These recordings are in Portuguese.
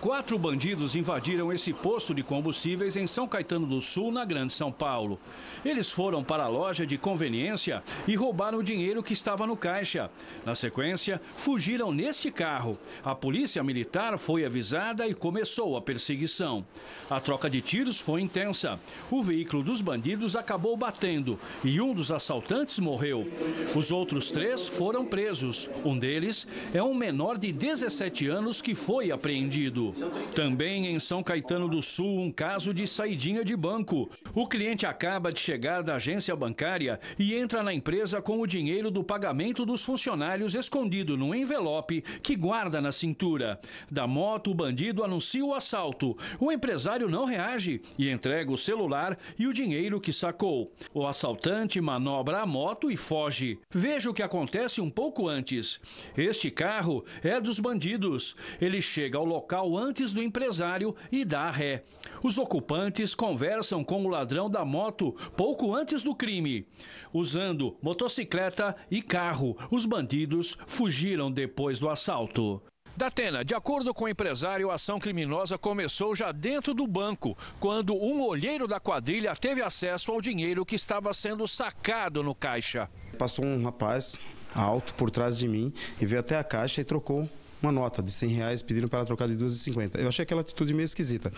Quatro bandidos invadiram esse posto de combustíveis em São Caetano do Sul, na Grande São Paulo. Eles foram para a loja de conveniência e roubaram o dinheiro que estava no caixa. Na sequência, fugiram neste carro. A polícia militar foi avisada e começou a perseguição. A troca de tiros foi intensa. O veículo dos bandidos acabou batendo e um dos assaltantes morreu. Os outros três foram presos. Um deles é um menor de 17 anos que foi apreendido. Também em São Caetano do Sul, um caso de saidinha de banco. O cliente acaba de chegar da agência bancária e entra na empresa com o dinheiro do pagamento dos funcionários escondido num envelope que guarda na cintura. Da moto, o bandido anuncia o assalto. O empresário não reage e entrega o celular e o dinheiro que sacou. O assaltante manobra a moto e foge. Veja o que acontece um pouco antes. Este carro é dos bandidos. Ele chega ao local antes do empresário e da ré. Os ocupantes conversam com o ladrão da moto pouco antes do crime. Usando motocicleta e carro, os bandidos fugiram depois do assalto. Datena, de acordo com o empresário, a ação criminosa começou já dentro do banco, quando um olheiro da quadrilha teve acesso ao dinheiro que estava sendo sacado no caixa. Passou um rapaz alto por trás de mim e veio até a caixa e trocou uma nota de 100 reais pedindo para ela trocar de 2,50. Eu achei aquela atitude meio esquisita.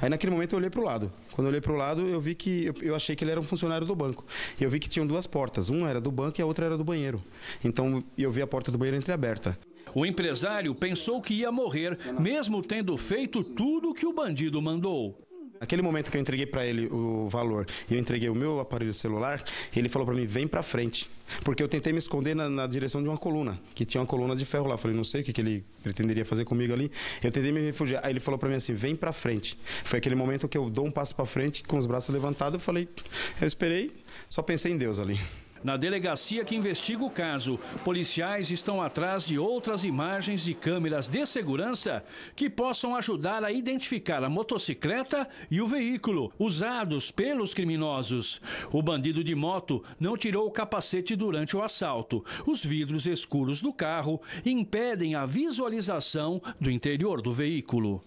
Aí naquele momento eu olhei para o lado. Quando eu olhei para o lado, eu vi que eu, eu, achei que ele era um funcionário do banco. E eu vi que tinham duas portas, uma era do banco e a outra era do banheiro. Então eu vi a porta do banheiro entreaberta. O empresário pensou que ia morrer, mesmo tendo feito tudo o que o bandido mandou. Naquele momento que eu entreguei para ele o valor e eu entreguei o meu aparelho celular, ele falou para mim: vem para frente. Porque eu tentei me esconder na, na, direção de uma coluna, que tinha uma coluna de ferro lá. falei: não sei o que, que ele pretenderia fazer comigo ali. Eu tentei me refugiar. Aí ele falou para mim assim: vem para frente. Foi aquele momento que eu dou um passo para frente, com os braços levantados. Eu falei: eu esperei, só pensei em Deus ali na delegacia que investiga o caso. Policiais estão atrás de outras imagens de câmeras de segurança que possam ajudar a identificar a motocicleta e o veículo usados pelos criminosos. O bandido de moto não tirou o capacete durante o assalto. Os vidros escuros do carro impedem a visualização do interior do veículo.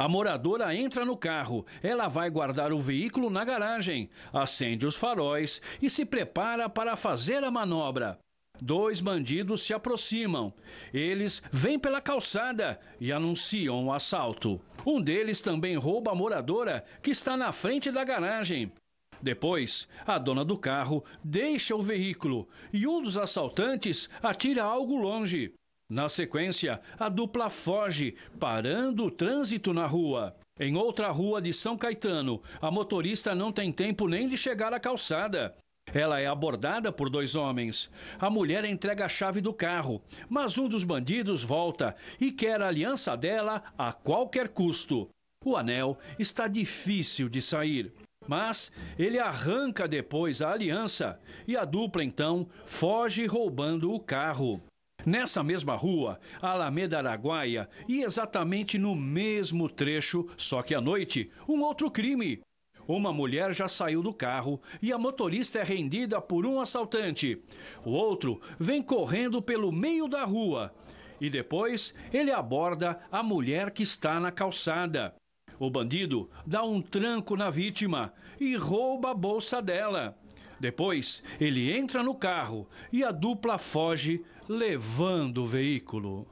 A moradora entra no carro. Ela vai guardar o veículo na garagem, acende os faróis e se prepara para fazer a manobra. Dois bandidos se aproximam. Eles vêm pela calçada e anunciam o assalto. Um deles também rouba a moradora que está na frente da garagem. Depois, a dona do carro deixa o veículo e um dos assaltantes atira algo longe. Na sequência, a dupla foge, parando o trânsito na rua. Em outra rua de São Caetano, a motorista não tem tempo nem de chegar à calçada. Ela é abordada por dois homens. A mulher entrega a chave do carro, mas um dos bandidos volta e quer a aliança dela a qualquer custo. O anel está difícil de sair, mas ele arranca depois a aliança e a dupla então foge roubando o carro. Nessa mesma rua, Alameda Araguaia, e exatamente no mesmo trecho, só que à noite, um outro crime. Uma mulher já saiu do carro e a motorista é rendida por um assaltante. O outro vem correndo pelo meio da rua. E depois ele aborda a mulher que está na calçada. O bandido dá um tranco na vítima e rouba a bolsa dela. Depois, ele entra no carro e a dupla foge, levando o veículo.